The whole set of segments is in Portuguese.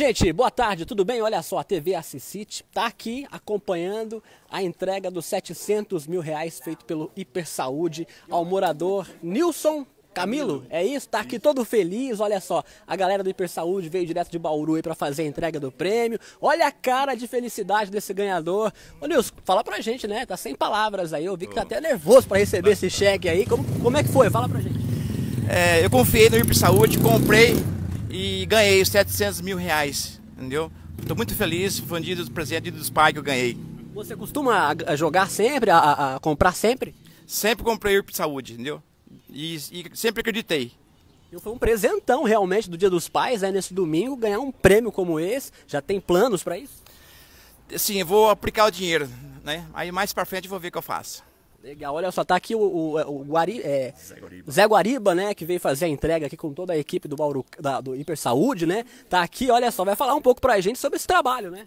gente, boa tarde, tudo bem? Olha só, a TV Assisite está aqui acompanhando a entrega dos 700 mil reais feito pelo Saúde ao morador Nilson Camilo, é isso? está aqui todo feliz, olha só. A galera do Saúde veio direto de Bauru aí fazer a entrega do prêmio. Olha a cara de felicidade desse ganhador. Ô Nilson, fala pra gente, né? Tá sem palavras aí. Eu vi que tá até nervoso para receber esse cheque aí. Como, como é que foi? Fala pra gente. É, eu confiei no Saúde, comprei e ganhei os 700 mil reais, entendeu? Estou muito feliz, foi do presente dos pais que eu ganhei. Você costuma jogar sempre, a, a comprar sempre? Sempre comprei o saúde, entendeu? E, e, sempre acreditei. Foi um presentão realmente do Dia dos Pais, né, nesse domingo, ganhar um prêmio como esse. Já tem planos para isso? Sim, eu vou aplicar o dinheiro, né? Aí mais para frente eu vou ver o que eu faço. Legal, olha só, tá aqui o, o, o Guari, é, Zé, Guariba. Zé, Guariba. né, que veio fazer a entrega aqui com toda a equipe do, Bauru, da, do Hiper Saúde, né? Tá aqui, olha só, vai falar um pouco pra gente sobre esse trabalho, né?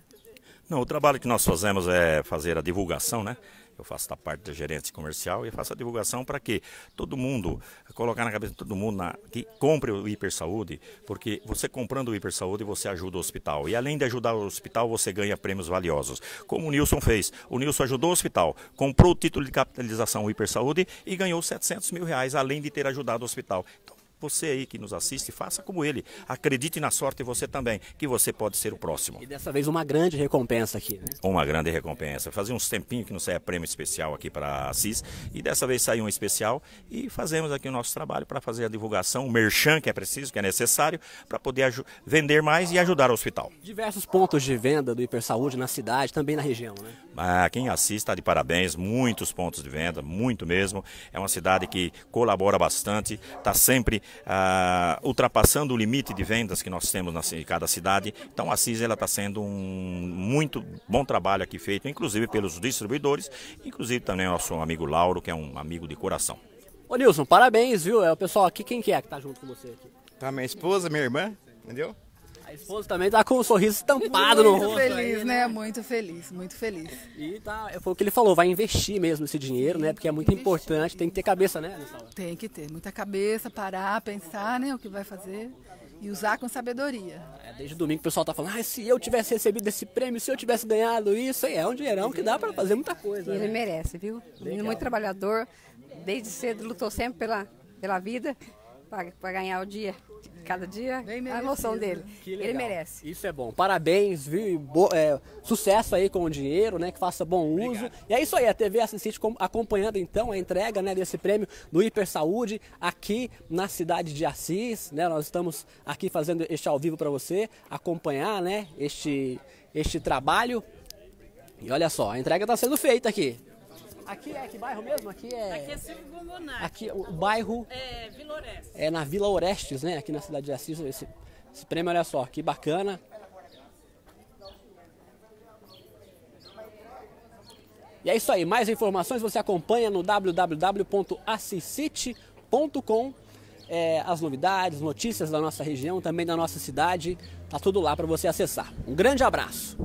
Não, o trabalho que nós fazemos é fazer a divulgação, né? eu faço da parte da gerência comercial e faço a divulgação para que todo mundo, colocar na cabeça de todo mundo na, que compre o Hiper Saúde, porque você comprando o Hiper Saúde, você ajuda o hospital. E além de ajudar o hospital, você ganha prêmios valiosos. Como o Nilson fez. O Nilson ajudou o hospital, comprou o título de capitalização Hiper Saúde e ganhou 700 mil reais, além de ter ajudado o hospital. Então, você aí que nos assiste, faça como ele. Acredite na sorte você também, que você pode ser o próximo. E dessa vez uma grande recompensa aqui, né? Uma grande recompensa. Fazia uns tempinhos que não saia prêmio especial aqui para Assis e dessa vez saiu um especial e fazemos aqui o nosso trabalho para fazer a divulgação, o merchan que é preciso, que é necessário, para poder vender mais e ajudar o hospital. Diversos pontos de venda do Hipersaúde na cidade, também na região, né? Ah, quem assiste está de parabéns, muitos pontos de venda, muito mesmo. É uma cidade que colabora bastante, está sempre ah, ultrapassando o limite de vendas que nós temos em cada cidade. Então a CIS está sendo um muito bom trabalho aqui feito, inclusive pelos distribuidores, inclusive também nosso amigo Lauro, que é um amigo de coração. Ô Nilson, parabéns, viu? É o pessoal aqui, quem que é que está junto com você aqui? Tá minha esposa, minha irmã, entendeu? A esposa também tá com o um sorriso estampado muito no rosto. Muito feliz, aí, né? né? Muito feliz, muito feliz. E tá, é, foi o que ele falou, vai investir mesmo esse dinheiro, né? Porque é muito importante, tem que ter cabeça, né? Tem que ter muita cabeça, parar, pensar, né? O que vai fazer e usar com sabedoria. É, desde domingo o pessoal tá falando, ah, se eu tivesse recebido esse prêmio, se eu tivesse ganhado isso, é um dinheirão que dá para fazer muita coisa. E ele né? merece, viu? É Legal. Muito trabalhador, desde cedo lutou sempre pela, pela vida para ganhar o dia, cada dia, a emoção né? dele. Ele merece. Isso é bom. Parabéns, viu? Bo, é, sucesso aí com o dinheiro, né? Que faça bom uso. E é isso aí, a TV Assistite acompanhando então a entrega né, desse prêmio do Hiper Saúde aqui na cidade de Assis, né? Nós estamos aqui fazendo este ao vivo para você acompanhar, né? Este, este trabalho. E olha só, a entrega está sendo feita aqui. Aqui é que bairro mesmo? Aqui é. Aqui é Silvio Gongonati. o bairro. É Vila Orestes. É na Vila Orestes, né? Aqui na cidade de Assis. Esse, esse prêmio, olha só, que bacana. E é isso aí. Mais informações você acompanha no www.assiscity.com. É, as novidades, notícias da nossa região, também da nossa cidade. Tá tudo lá para você acessar. Um grande abraço.